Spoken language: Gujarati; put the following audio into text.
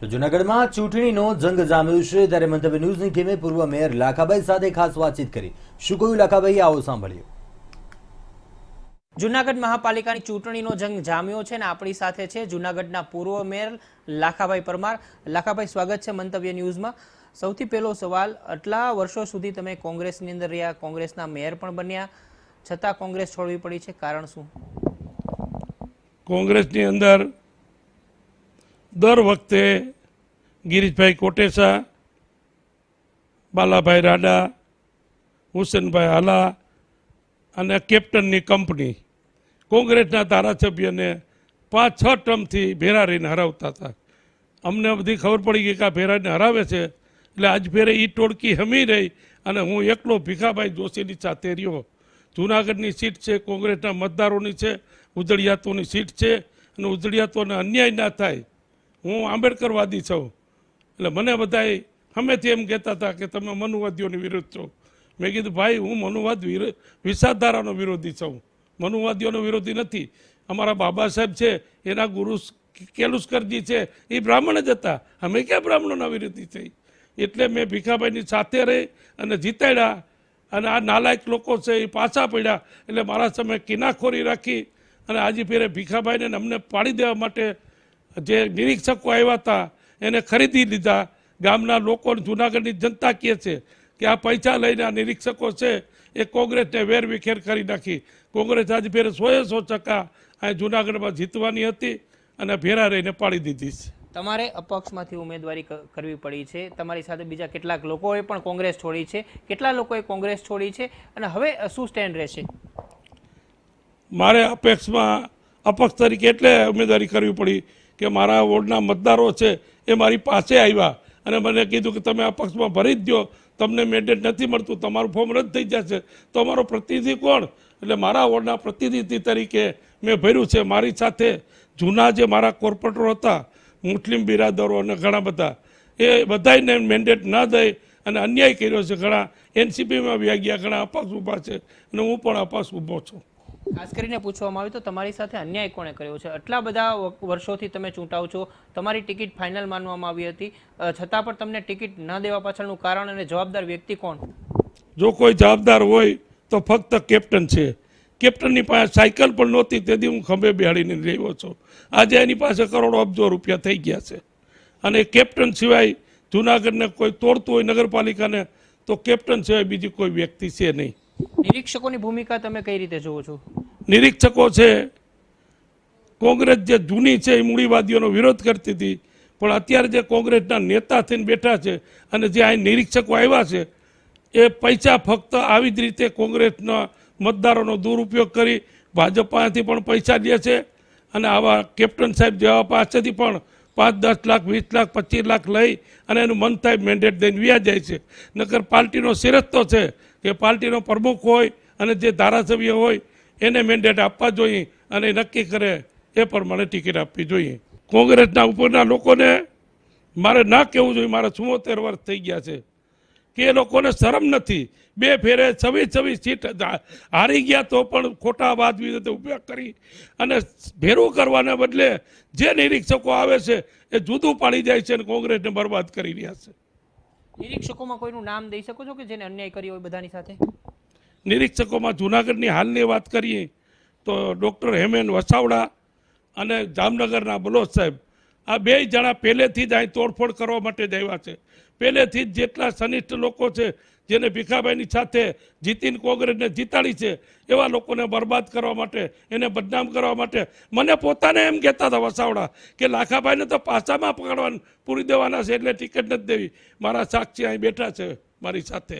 તો જૂનાગઢમાં ચૂંટણીનો જંગ જામ્યો છે ત્યારે મંતવ્ય ન્યૂઝની ટીમે પૂર્વ મેયર લાખાભાઈ સાથે ખાસ વાતચીત કરી શું કહ્યું લાખાભાઈએ આવો સાંભળ્યું જૂનાગઢ મહાપાલિકાની ચૂંટણીનો જંગ જામ્યો છે ને આપણી સાથે છે જૂનાગઢના પૂર્વ મેયર લાખાભાઈ પરમાર લાખાભાઈ સ્વાગત છે મંતવ્ય ન્યૂઝમાં સૌથી પહેલો સવાલ આટલા વર્ષો સુધી તમે કોંગ્રેસની અંદર રહ્યા કોંગ્રેસના મેયર પણ બન્યા છતાં કોંગ્રેસ છોડવી પડી છે કારણ શું કોંગ્રેસની અંદર દર વખતે ગિરીશભાઈ કોટેસા બાલાભાઈ રાડા હુસેનભાઈ હાલા અને કેપ્ટનની કંપની કોંગ્રેસના ધારાસભ્યને પાંચ છ ટર્મથી ભેરા રહીને હરાવતા હતા અમને બધી ખબર પડી ગઈ કે આ ભેરાને હરાવે છે એટલે આજ ફેરે એ ટોળકી હમી રહી અને હું એકલો ભીખાભાઈ જોશીની સાથે રહ્યો જૂનાગઢની સીટ છે કોંગ્રેસના મતદારોની છે ઉજળિયાતોની સીટ છે અને ઉજળિયાતોને અન્યાય ના થાય હું આંબેડકરવાદી છું એટલે મને બધાએ હમેથી એમ કહેતા હતા કે તમે મનુવાદીઓની વિરુદ્ધ છો મેં કીધું ભાઈ હું મનુવાદ વિચારધારાનો વિરોધી છું મનુવાદીઓનો વિરોધી નથી અમારા બાબા સાહેબ છે એના ગુરુ કેલુસકરજી છે એ બ્રાહ્મણ જ હતા અમે ક્યાં બ્રાહ્મણોના વિરોધી થઈ એટલે મેં ભીખાભાઈની સાથે રહી અને જીતાડ્યા અને આ નાલાયક લોકો છે એ પાછા પડ્યા એટલે મારા સામે કિનાખોરી રાખી અને આજે ફેરે ભીખાભાઈને અમને પાડી દેવા માટે જે નિરીક્ષકો આવ્યા હતા એને ખરીદી લીધા ગામના લોકો જૂનાગઢની જનતા કહે છે કે આ પૈસા લઈને આ નિરીક્ષકો છે એ કોંગ્રેસને વેરવિખેર કરી નાખી કોંગ્રેસ આજે ફેર સોએ સો ટકા આ જૂનાગઢમાં જીતવાની હતી અને ભેરા રહીને પાડી દીધી છે તમારે અપક્ષમાંથી ઉમેદવારી કરવી પડી છે તમારી સાથે બીજા કેટલાક લોકોએ પણ કોંગ્રેસ છોડી છે કેટલા લોકોએ કોંગ્રેસ છોડી છે અને હવે શું સ્ટેન્ડ રહેશે મારે અપેક્ષમાં અપક્ષ તરીકે એટલે ઉમેદવારી કરવી પડી કે મારા વોર્ડના મતદારો છે એ મારી પાસે આવ્યા અને મને કીધું કે તમે આ પક્ષમાં ભરી જ દો તમને મેન્ડેટ નથી મળતું તમારું ફોર્મ રદ થઈ જશે તો અમારો પ્રતિનિધિ કોણ એટલે મારા વોર્ડના પ્રતિનિધિ તરીકે મેં ભર્યું છે મારી સાથે જૂના જે મારા કોર્પોરેટરો હતા મુસ્લિમ બિરાદરો અને ઘણા બધા એ બધાને મેન્ડેટ ન દઈ અને અન્યાય કર્યો છે ઘણા એનસીપીમાં વ્યાગ્યા ઘણા અપાક્ષ ઊભા છે અને હું પણ અપાક્ષ ઊભો છું ખાસ કરીને પૂછવામાં આવ્યું તો તમારી સાથે અન્યાય કોણે કર્યો છે આટલા બધા વર્ષોથી તમે ચૂંટાવ છો તમારી ટિકિટ ફાઇનલ માનવામાં આવી હતી છતાં પણ તમને ટિકિટ ન દેવા પાછળનું કારણ અને જવાબદાર વ્યક્તિ કોણ જો કોઈ જવાબદાર હોય તો ફક્ત કેપ્ટન છે કેપ્ટનની પાસે સાયકલ પણ નહોતી તેથી હું ખંભે બેહાડીને રહ્યો છું આજે એની પાસે કરોડો અબજો રૂપિયા થઈ ગયા છે અને કેપ્ટન સિવાય જુનાગઢને કોઈ તોડતું હોય નગરપાલિકાને તો કેપ્ટન સિવાય બીજી કોઈ વ્યક્તિ છે નહીં નિરીક્ષકોની ભૂમિકા તમે કઈ રીતે જોવો છો નિરીક્ષકો છે કોંગ્રેસ જે જૂની છે એ મૂડીવાદીઓનો વિરોધ કરતી હતી પણ અત્યારે જે કોંગ્રેસના નેતા થઈને બેઠા છે અને જે અહીં નિરીક્ષકો આવ્યા છે એ પૈસા ફક્ત આવી જ રીતે કોંગ્રેસના મતદારોનો દુરુપયોગ કરી ભાજપ પાસેથી પણ પૈસા લે છે અને આવા કેપ્ટન સાહેબ જેવા પાસેથી પણ પાંચ દસ લાખ વીસ લાખ પચીસ લાખ લઈ અને એનું મન થાય મેન્ડેટ દઈને વ્યા જાય છે નકર પાર્ટીનો શિરસ્તો છે તે પાર્ટીનો પ્રમુખ હોય અને જે ધારાસભ્ય હોય એને મેન્ડેટ આપવા જોઈએ અને નક્કી કરે એ પ્રમાણે ટિકિટ આપવી જોઈએ કોંગ્રેસના ઉપરના લોકોને મારે ના કહેવું જોઈએ મારા ચુમ્મોતેર વર્ષ થઈ ગયા છે કે એ લોકોને શરમ નથી બે ફેરે છવ્વીસ છવ્વીસ સીટ હારી ગયા તો પણ ખોટા વાદ રીતે ઉપયોગ કરી અને ભેરું કરવાના બદલે જે નિરીક્ષકો આવે છે એ જુદું પાડી જાય છે અને કોંગ્રેસને બરબાદ કરી રહ્યા છે નિરીક્ષકોમાં કોઈનું નામ દઈ શકો છો કે જેને અન્યાય કર્યો હોય બધાની સાથે નિરીક્ષકોમાં જૂનાગઢની હાલની વાત કરીએ તો ડૉક્ટર હેમેન વસાવડા અને જામનગરના બલોચ સાહેબ આ બે જણા પહેલેથી જ અહીં તોડફોડ કરવા માટે જ છે પહેલેથી જ જેટલા સનિષ્ઠ લોકો છે જેને ભીખાભાઈની સાથે જીતીન કોંગ્રેસને જીતાડી છે એવા લોકોને બરબાદ કરવા માટે એને બદનામ કરવા માટે મને પોતાને એમ કહેતા હતા વસાવડા કે લાખાભાઈને તો પાછામાં પકડવાનું પૂરી દેવાના છે એટલે ટિકિટ નથી દેવી મારા સાક્ષી અહીં બેઠા છે મારી સાથે